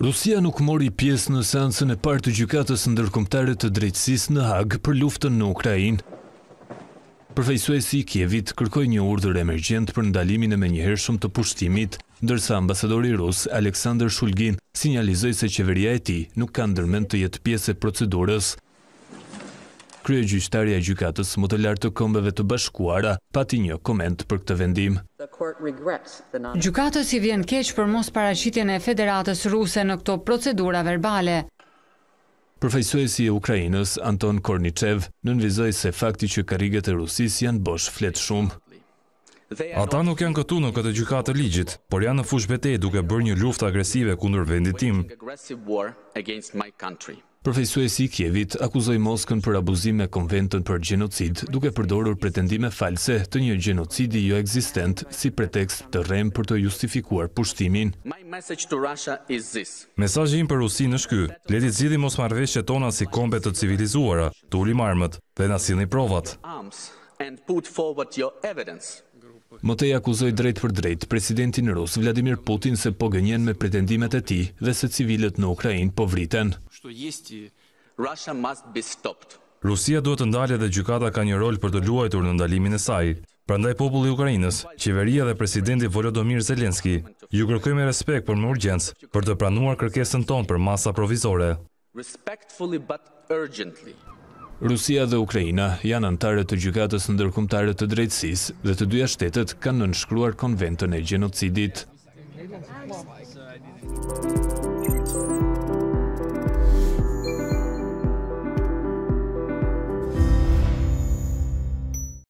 Rusia nuk mori pjesë në sansën e partë të gjykatës ndërkomtare të drejtsis në Hagë për luftën në Ukrajinë. Përfejsuesi Kjevit kërkoj një urdër emergjent për ndalimin e me njëhershëm të pushtimit, ndërsa ambasadori rusë Aleksandr Shulgin sinjalizoj se qeveria e ti nuk ka ndërmend të jetë pjesë e procedurës krye gjyqtarja gjykatës më të lartë të këmbëve të bashkuara, pati një koment për këtë vendim. Gjykatës i vjen keq për mos paracitjen e Federatës Ruse në këto procedura verbale. Përfajsuesi e Ukrajinës, Anton Kornichev, nënvizoj se fakti që karigët e Rusis janë bosh fletë shumë. Ata nuk janë këtu në këtë gjykatë të ligjit, por janë në fushbetej duke bërë një luft agresive kundër venditim. Profesuesi Kjevit akuzoj Moskën për abuzim e konventën për gjenocid duke përdorur pretendime false të një gjenocidi jo existent si pretekst të rem për të justifikuar pushtimin. Mesajin për Rusi në shky, leti cili mos marvesh tona si kombe të civilizuara, të ulim armët dhe nasilni provat. Më akuzoj drejt për drejt presidentin Rus Vladimir Putin se po gënjen me pretendimet e ti dhe se civilet në Ukrajin po vriten. Rusia duhet të ndalje dhe gjykata ka një rol për të luajtur në ndalimin e saj. Prandaj populli Ukrajinës, qeveria dhe presidenti Volodomir Zelenski, ju kërkojme respekt për më urgjens për të pranuar kërkesën ton për masa provizore. Rusia dhe Ukrajina janë antare të gjykatës ndërkumtare të drejtsis dhe të dyja shtetet kanë nënshkruar konventën e gjenocidit.